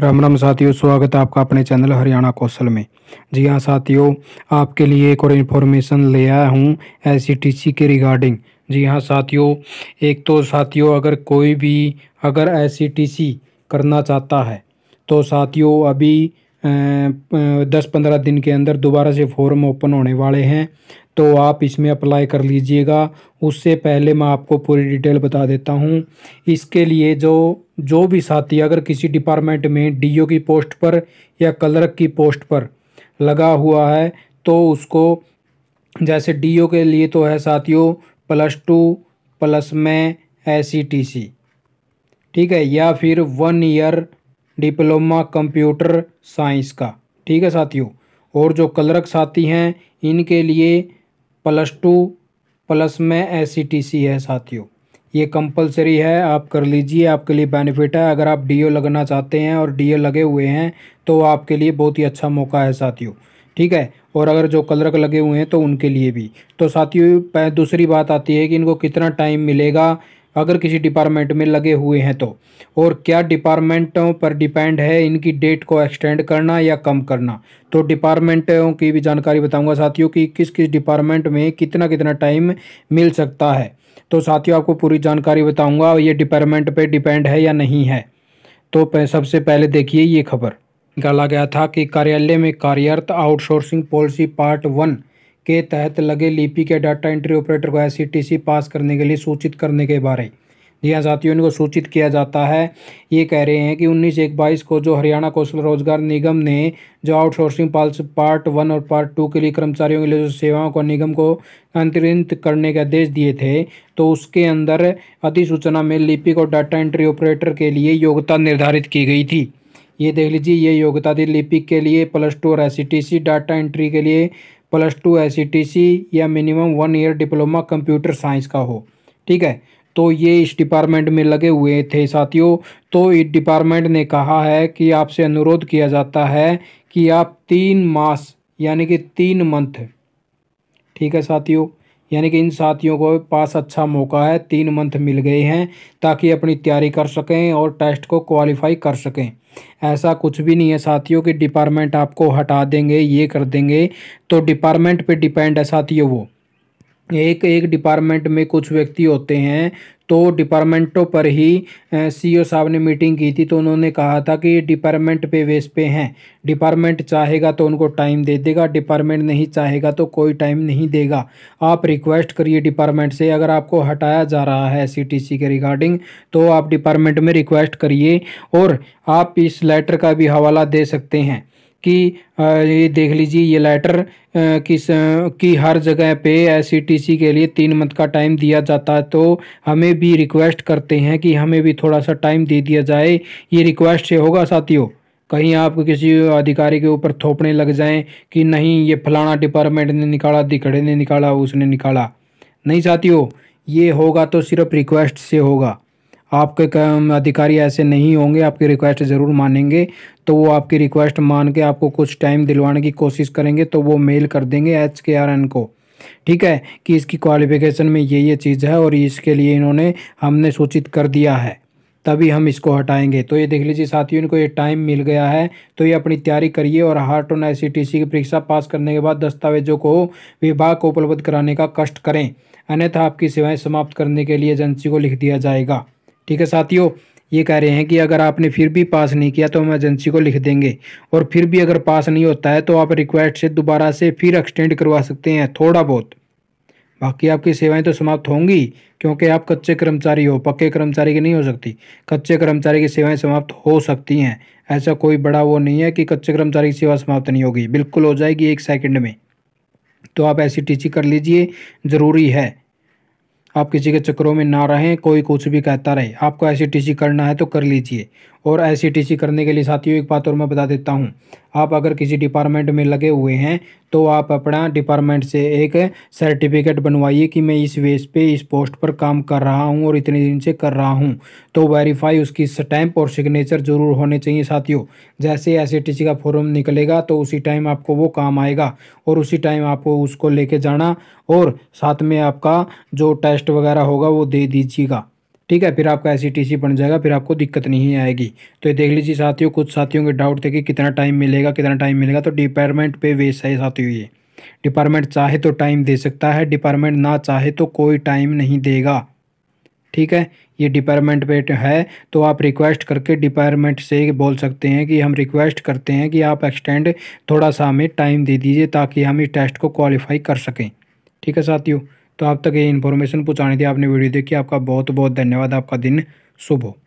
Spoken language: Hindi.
राम राम साथियों स्वागत है आपका अपने चैनल हरियाणा कौशल में जी हाँ साथियों आपके लिए एक और इन्फॉर्मेशन ले आया हूँ सी e के रिगार्डिंग जी हाँ साथियों एक तो साथियों अगर कोई भी अगर सी e करना चाहता है तो साथियों अभी दस पंद्रह दिन के अंदर दोबारा से फॉर्म ओपन होने वाले हैं तो आप इसमें अप्लाई कर लीजिएगा उससे पहले मैं आपको पूरी डिटेल बता देता हूँ इसके लिए जो जो भी साथी अगर किसी डिपार्टमेंट में डीओ की पोस्ट पर या कलरक की पोस्ट पर लगा हुआ है तो उसको जैसे डीओ के लिए तो है साथियों प्लस टू प्लस में ए ठीक है या फिर one year diploma computer science का ठीक है साथियों और जो क्लर्क साथी हैं इनके लिए प्लस टू प्लस में एस है साथियों ये कंपलसरी है आप कर लीजिए आपके लिए बेनिफिट है अगर आप डीओ लगना चाहते हैं और डीओ लगे हुए हैं तो आपके लिए बहुत ही अच्छा मौका है साथियों ठीक है और अगर जो कलरक लगे हुए हैं तो उनके लिए भी तो साथियों दूसरी बात आती है कि इनको कितना टाइम मिलेगा अगर किसी डिपार्टमेंट में लगे हुए हैं तो और क्या डिपार्टमेंटों पर डिपेंड है इनकी डेट को एक्सटेंड करना या कम करना तो डिपार्टमेंटों की भी जानकारी बताऊंगा साथियों कि किस किस डिपार्टमेंट में कितना कितना टाइम मिल सकता है तो साथियों आपको पूरी जानकारी बताऊँगा ये डिपार्टमेंट पर डिपेंड है या नहीं है तो सबसे पहले देखिए ये खबर निकाला गया था कि कार्यालय में कार्यरत आउटसोर्सिंग पॉलिसी पार्ट वन के तहत लगे लिपि के डाटा एंट्री ऑपरेटर को सी पास करने के लिए सूचित करने के बारे जी हाँ साथियों इनको सूचित किया जाता है ये कह रहे हैं कि उन्नीस एक बाईस को जो हरियाणा कौशल रोजगार निगम ने जो आउटसोर्सिंग पाल्स पार्ट वन और पार्ट टू के लिए कर्मचारियों के लिए जो सेवाओं को निगम को अंतरित करने के आदेश दिए थे तो उसके अंदर अधिसूचना में लिपिक और डाटा एंट्री ऑपरेटर के लिए योग्यता निर्धारित की गई थी ये देख लीजिए ये योग्यता थी लिपिक के लिए प्लस टू और एस डाटा एंट्री के लिए प्लस टू ए या minimum one year diploma computer science का हो ठीक है तो ये इस डिपार्टमेंट में लगे हुए थे साथियों तो इस डिपार्टमेंट ने कहा है कि आपसे अनुरोध किया जाता है कि आप तीन मास यानी कि तीन मंथ ठीक है साथियों यानी कि इन साथियों को पास अच्छा मौका है तीन मंथ मिल गए हैं ताकि अपनी तैयारी कर सकें और टेस्ट को क्वालिफाई कर सकें ऐसा कुछ भी नहीं है साथियों कि डिपार्टमेंट आपको हटा देंगे ये कर देंगे तो डिपार्टमेंट पे डिपेंड है साथियों वो एक एक डिपार्टमेंट में कुछ व्यक्ति होते हैं तो डिपार्टमेंटों पर ही सीईओ साहब ने मीटिंग की थी तो उन्होंने कहा था कि डिपार्टमेंट पे वेस पे हैं डिपार्टमेंट चाहेगा तो उनको टाइम दे देगा डिपार्टमेंट नहीं चाहेगा तो कोई टाइम नहीं देगा आप रिक्वेस्ट करिए डिपार्टमेंट से अगर आपको हटाया जा रहा है सीटीसी के रिगार्डिंग तो आप डिपार्टमेंट में रिक्वेस्ट करिए और आप इस लेटर का भी हवाला दे सकते हैं कि ये देख लीजिए ये लेटर किस कि हर जगह पे सी के लिए तीन मंथ का टाइम दिया जाता है तो हमें भी रिक्वेस्ट करते हैं कि हमें भी थोड़ा सा टाइम दे दिया जाए ये रिक्वेस्ट से होगा साथियों कहीं आप किसी अधिकारी के ऊपर थोपने लग जाएं कि नहीं ये फलाना डिपार्टमेंट ने निकाला दिखड़े ने निकाला उसने निकाला नहीं साथियों ये होगा तो सिर्फ रिक्वेस्ट से होगा आपके अधिकारी ऐसे नहीं होंगे आपकी रिक्वेस्ट ज़रूर मानेंगे तो वो आपकी रिक्वेस्ट मान के आपको कुछ टाइम दिलवाने की कोशिश करेंगे तो वो मेल कर देंगे एच के आर एन को ठीक है कि इसकी क्वालिफिकेशन में ये ये चीज़ है और इसके लिए इन्होंने हमने सूचित कर दिया है तभी हम इसको हटाएंगे तो ये देख लीजिए साथियों इनको ये टाइम मिल गया है तो ये अपनी तैयारी करिए और हार्ट ऑन आई की परीक्षा पास करने के बाद दस्तावेजों को विभाग को उपलब्ध कराने का कष्ट करें अन्यथा आपकी सेवाएं समाप्त करने के लिए एजेंसी को लिख दिया जाएगा ठीक है साथियों ये कह रहे हैं कि अगर आपने फिर भी पास नहीं किया तो हम एजेंसी को लिख देंगे और फिर भी अगर पास नहीं होता है तो आप रिक्वेस्ट से दोबारा से फिर एक्सटेंड करवा सकते हैं थोड़ा बहुत बाकी आपकी सेवाएं तो समाप्त होंगी क्योंकि आप कच्चे कर्मचारी हो पक्के कर्मचारी की नहीं हो सकती कच्चे कर्मचारी की सेवाएं समाप्त हो सकती हैं ऐसा कोई बड़ा वो नहीं है कि कच्चे कर्मचारी की सेवा समाप्त नहीं होगी बिल्कुल हो जाएगी एक सेकंड में तो आप ऐसी टीचिंग कर लीजिए ज़रूरी है आप किसी के चक्करों में ना रहें कोई कुछ भी कहता रहे आपको एस करना है तो कर लीजिए और आई करने के लिए साथियों एक बात और मैं बता देता हूँ आप अगर किसी डिपार्टमेंट में लगे हुए हैं तो आप अपना डिपार्टमेंट से एक सर्टिफिकेट बनवाइए कि मैं इस वेस पे इस पोस्ट पर काम कर रहा हूँ और इतने दिन से कर रहा हूँ तो वेरीफाई उसकी स्टैंप और सिग्नेचर जरूर होने चाहिए साथियों जैसे एस का फॉर्म निकलेगा तो उसी टाइम आपको वो काम आएगा और उसी टाइम आपको उसको लेके जाना और साथ में आपका जो टेस्ट वगैरह होगा वो दे दीजिएगा ठीक है फिर आपका एस e बन जाएगा फिर आपको दिक्कत नहीं आएगी तो ये देख लीजिए साथियों कुछ साथियों के डाउट थे कि कितना टाइम मिलेगा कितना टाइम मिलेगा तो डिपार्टमेंट पे वेस्ट है साथियों ये डिपार्टमेंट चाहे तो टाइम दे सकता है डिपार्टमेंट ना चाहे तो कोई टाइम नहीं देगा ठीक है ये डिपार्टमेंट पे है तो आप रिक्वेस्ट करके डिपार्टमेंट से बोल सकते हैं कि हम रिक्वेस्ट करते हैं कि आप एक्सटेंड थोड़ा सा हमें टाइम दे दीजिए ताकि हम इस टेस्ट को क्वालिफाई कर सकें ठीक है साथियों तो आप तक ये इन्फॉर्मेशन पहुँचानी थी आपने वीडियो देखी आपका बहुत बहुत धन्यवाद आपका दिन शुभ हो